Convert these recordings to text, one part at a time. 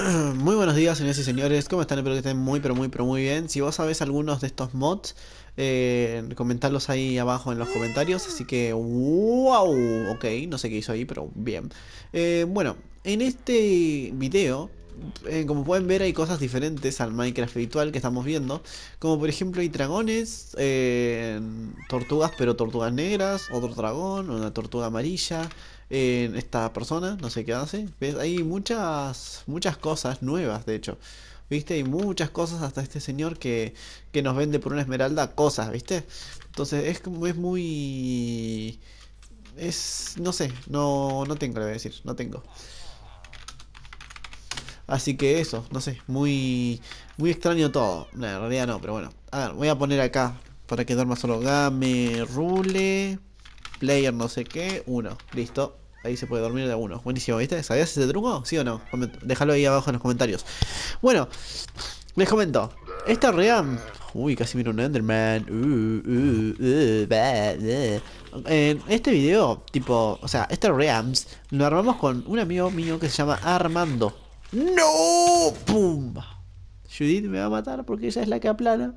Muy buenos días señores y señores, ¿cómo están? Espero que estén muy pero muy pero muy bien. Si vos sabés algunos de estos mods, eh, comentarlos ahí abajo en los comentarios. Así que, wow, ok, no sé qué hizo ahí, pero bien. Eh, bueno, en este video, eh, como pueden ver hay cosas diferentes al Minecraft virtual que estamos viendo. Como por ejemplo hay dragones, eh, tortugas pero tortugas negras, otro dragón, una tortuga amarilla en esta persona, no sé qué hace. ¿Ves? Hay muchas, muchas cosas nuevas, de hecho. ¿Viste? Hay muchas cosas hasta este señor que, que nos vende por una esmeralda cosas, ¿viste? Entonces es, es muy... Es... no sé, no, no tengo, le voy a decir, no tengo. Así que eso, no sé, muy muy extraño todo. en realidad no, pero bueno. A ver, voy a poner acá para que duerma solo game, rule, player no sé qué, uno, listo. Ahí se puede dormir de algunos Buenísimo, ¿viste? ¿Sabías ese truco? ¿Sí o no? Déjalo ahí abajo en los comentarios. Bueno, les comento. Esta Ream. Uy, casi miro un Enderman. Uh, uh, uh, en este video, tipo, o sea, este Reams lo armamos con un amigo mío que se llama Armando. ¡No! ¡Pumba! Judith me va a matar porque ella es la que aplana.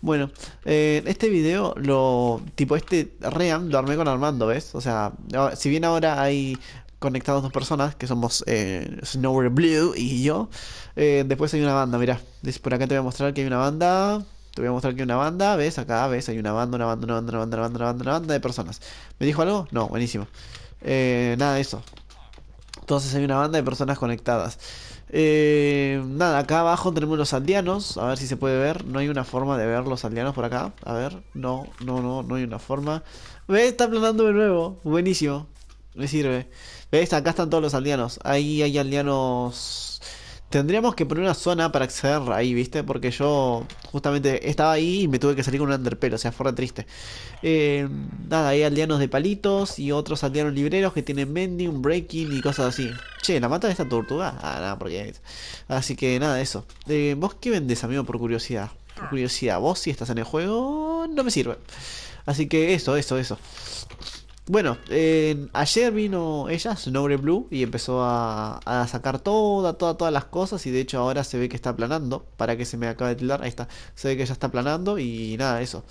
Bueno, eh, este video lo. Tipo, este Ream lo armé con Armando, ¿ves? O sea, si bien ahora hay conectados dos personas, que somos eh, Blue y yo, eh, después hay una banda, mira Por acá te voy a mostrar que hay una banda. Te voy a mostrar que hay una banda, ¿ves? Acá, ¿ves? Hay una banda, una banda, una banda, una banda, una banda, una banda, una banda de personas. ¿Me dijo algo? No, buenísimo. Eh, nada de eso. Entonces hay una banda de personas conectadas. Eh, nada, acá abajo tenemos los aldeanos. A ver si se puede ver. No hay una forma de ver los aldeanos por acá. A ver, no, no, no, no hay una forma. Ve, está planando de nuevo. Buenísimo. Me sirve. Ve, acá están todos los aldeanos. Ahí hay aldeanos Tendríamos que poner una zona para acceder ahí, ¿viste? Porque yo justamente estaba ahí y me tuve que salir con un underpelo, o sea, fue re triste. Eh, nada, hay aldeanos de palitos y otros aldeanos libreros que tienen un breaking y cosas así. Che, ¿la mata de esta tortuga? Ah, nada, porque... Así que nada, eso. Eh, ¿Vos qué vendes, amigo, por curiosidad? Por curiosidad, vos si estás en el juego, no me sirve. Así que eso, eso, eso. Bueno, ayer vino ella, nombre Blue, y empezó a, sacar toda, todas, todas las cosas. Y de hecho, ahora se ve que está aplanando. Para que se me acabe de tildar, ahí está. Se ve que ya está planando y nada, eso.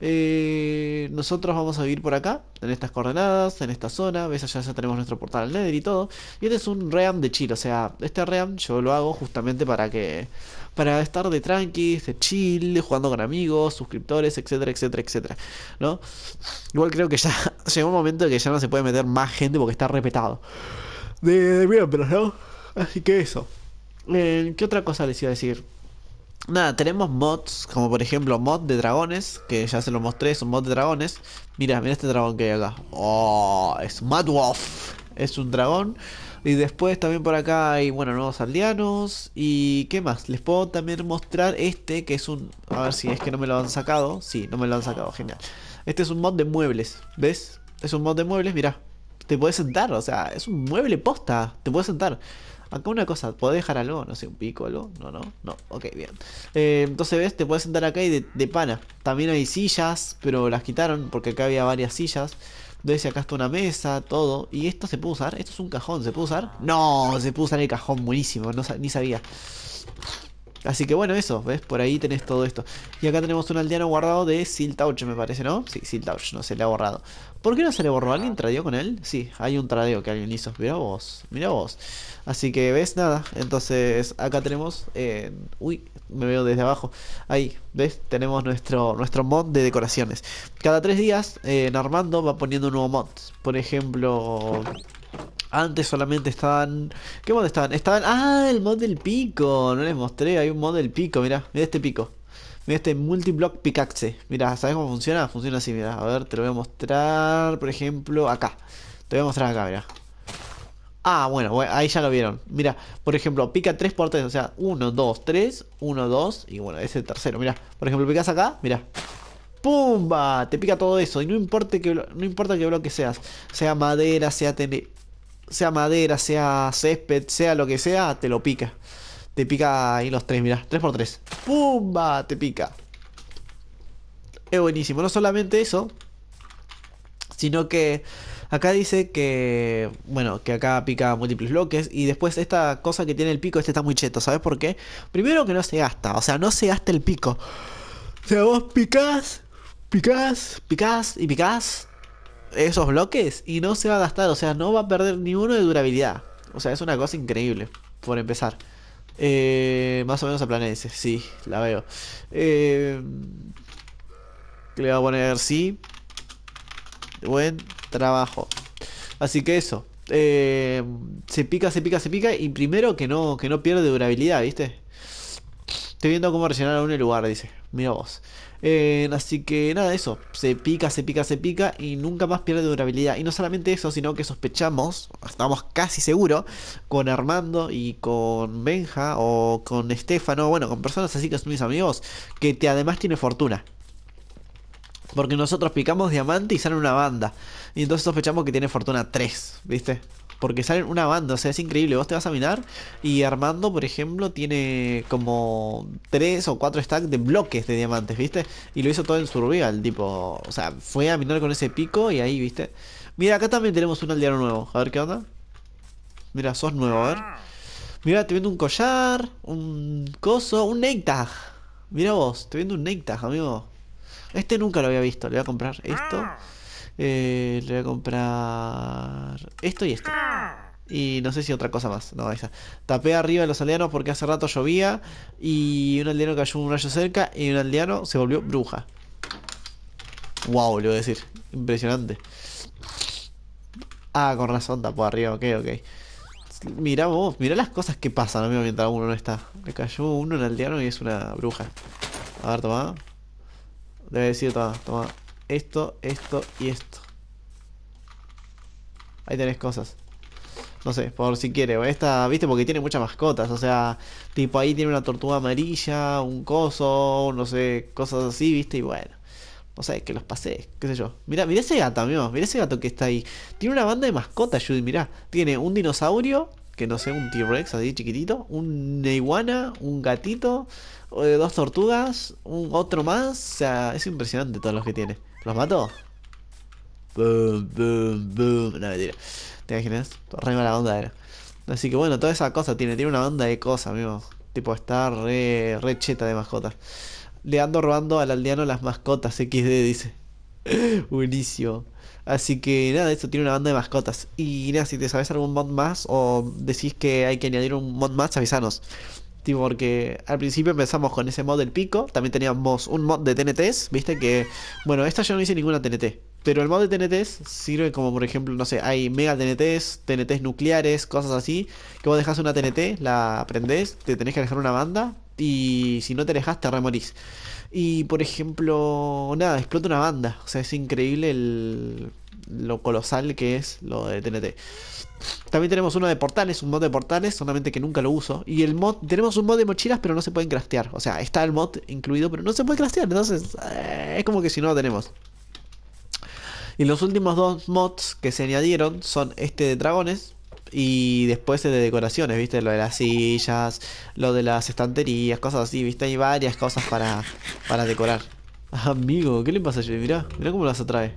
Eh, nosotros vamos a vivir por acá, en estas coordenadas, en esta zona, ves allá ya tenemos nuestro portal Nether y todo, y este es un ream de chill, o sea, este ream yo lo hago justamente para que, para estar de tranqui, de chill, jugando con amigos, suscriptores, etcétera, etcétera, etcétera, ¿no? Igual creo que ya llegó un momento que ya no se puede meter más gente porque está repetado de, de miembros, ¿no? Así que eso. Eh, ¿Qué otra cosa les iba a decir? Nada, tenemos mods, como por ejemplo mod de dragones, que ya se lo mostré, es un mod de dragones. Mira, mira este dragón que hay acá. Oh, es Mad Wolf. Es un dragón. Y después también por acá hay, bueno, nuevos aldeanos. ¿Y qué más? Les puedo también mostrar este, que es un... A ver si es que no me lo han sacado. Sí, no me lo han sacado, genial. Este es un mod de muebles, ¿ves? Es un mod de muebles, mira. Te puedes sentar, o sea, es un mueble posta. Te puedes sentar. Acá una cosa, ¿puedo dejar algo? No sé, un pico, algo. No, no, no. Ok, bien. Eh, entonces, ves, te puedes sentar acá y de, pana. También hay sillas, pero las quitaron porque acá había varias sillas. Entonces, acá está una mesa, todo. Y esto se puede usar. Esto es un cajón, ¿se puede usar? No, se puede usar el cajón, buenísimo. No, ni sabía. Así que bueno, eso, ¿ves? Por ahí tenés todo esto. Y acá tenemos un aldeano guardado de Siltouch, me parece, ¿no? Sí, Siltouch, no se le ha borrado. ¿Por qué no se le borró? ¿Alguien tradeó con él? Sí, hay un tradeo que alguien hizo. mira vos, mira vos. Así que, ¿ves? Nada. Entonces, acá tenemos... Eh, uy, me veo desde abajo. Ahí, ¿ves? Tenemos nuestro, nuestro mod de decoraciones. Cada tres días, eh, va poniendo un nuevo mod. Por ejemplo... Antes solamente estaban. ¿Qué mod estaban? Estaban. ¡Ah! El mod del pico. No les mostré. Hay un mod del pico. Mira, mira este pico. Mira este multiblock pickaxe. Mira, ¿sabes cómo funciona? Funciona así, mira. A ver, te lo voy a mostrar, por ejemplo, acá. Te voy a mostrar acá, mira. Ah, bueno, ahí ya lo vieron. Mira, por ejemplo, pica tres por o sea, uno, dos, tres. Uno, dos. y bueno, ese tercero, mira. Por ejemplo, picas acá, mira. ¡Pumba! Te pica todo eso. Y no importa que, no importa bloque seas. Sea madera, sea tele, sea madera, sea césped, sea lo que sea, te lo pica. Te pica ahí los tres, mirá, tres x ¡Pumba! Te pica. Es buenísimo. No solamente eso, sino que acá dice que, bueno, que acá pica múltiples bloques y después esta cosa que tiene el pico, este está muy cheto, ¿sabes por qué? Primero que no se gasta, o sea, no se gasta el pico. O sea, vos picás, picás, picás y picás esos bloques y no se va a gastar, o sea, no va a perder ni uno de durabilidad. O sea, es una cosa increíble, por empezar. Eh, más o menos aplanense, sí, la veo. Eh, le voy a poner sí. Buen trabajo. Así que eso. Eh, se pica, se pica, se pica. Y primero que no, que no pierde durabilidad, ¿viste? Estoy viendo cómo rellenar un lugar, dice. Mira vos. Eh, así que nada, eso. Se pica, se pica, se pica y nunca más pierde durabilidad. Y no solamente eso, sino que sospechamos, estamos casi seguros, con Armando y con Benja o con Estefano, bueno, con personas así que son mis amigos, que te, además tiene fortuna. Porque nosotros picamos diamante y sale una banda. Y entonces sospechamos que tiene fortuna 3, ¿viste? porque salen una banda, o sea, es increíble. Vos te vas a minar y Armando, por ejemplo, tiene como 3 o 4 stacks de bloques de diamantes, ¿viste? Y lo hizo todo en survival, tipo, o sea, fue a minar con ese pico y ahí, ¿viste? Mira, acá también tenemos un aldeano nuevo, a ver qué onda. Mira, sos nuevo, a ver. Mira, te vendo un collar, un coso, un nektag. Mira vos, te vendo un nektag, amigo. Este nunca lo había visto, le voy a comprar esto. Eh, le voy a comprar esto y esto. Y no sé si otra cosa más. No, esa. Tapé arriba de los aldeanos porque hace rato llovía. Y un aldeano cayó un rayo cerca. Y un aldeano se volvió bruja. Wow, le voy a decir. Impresionante. Ah, con razón tapó arriba. Ok, ok. Mirá vos, mirá las cosas que pasan, mí mientras uno no está. Le cayó uno en aldeano y es una bruja. A ver, toma. Debe decir, toma, toma esto, esto y esto. Ahí tenés cosas. No sé, por si quiere. Esta, viste, porque tiene muchas mascotas. O sea, tipo ahí tiene una tortuga amarilla, un coso, no sé, cosas así, viste, y bueno. No sé, que los pasé, qué sé yo. Mira, mirá ese gato, amigo. Mira ese gato que está ahí. Tiene una banda de mascotas, Judy, Mira, Tiene un dinosaurio, que no sé, un T-Rex así chiquitito, Un iguana, un gatito, eh, dos tortugas, un otro más. O sea, es impresionante todos los que tiene. ¿Los mato? Boom, boom, boom. No, ¿Te imaginas? Re mala onda era. Así que bueno, toda esa cosa tiene, tiene una banda de cosas, amigo. Tipo, está re, re cheta de mascotas. Le ando robando al aldeano las mascotas, XD, dice. Buenísimo. Así que nada, esto tiene una banda de mascotas. Y nada, si te sabes algún mod más o decís que hay que añadir un mod más, avisanos porque al principio empezamos con ese mod del pico. También teníamos un mod de TNTs, ¿viste? Que, bueno, esta yo no hice ninguna TNT. Pero el mod de TNTs sirve como, por ejemplo, no sé, hay mega TNTs, TNTs nucleares, cosas así. Que vos dejas una TNT, la aprendés, te tenés que dejar una banda. Y si no te alejas, te remorís. Y, por ejemplo, nada, explota una banda. O sea, es increíble el lo colosal que es lo de TNT. También tenemos uno de portales, un mod de portales, solamente que nunca lo uso. Y el mod, tenemos un mod de mochilas, pero no se pueden craftear. O sea, está el mod incluido, pero no se puede craftear. Entonces, eh, es como que si no lo tenemos. Y los últimos dos mods que se añadieron son este de dragones, y después el este de decoraciones, ¿viste? Lo de las sillas, lo de las estanterías, cosas así, ¿viste? Hay varias cosas para, para decorar. Amigo, ¿qué le pasa a Mirá, mirá cómo las atrae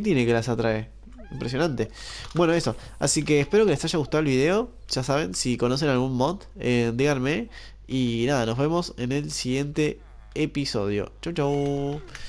tiene que las atrae? Impresionante. Bueno, eso. Así que espero que les haya gustado el video. Ya saben, si conocen algún mod, eh, díganme. Y nada, nos vemos en el siguiente episodio. Chau, chau.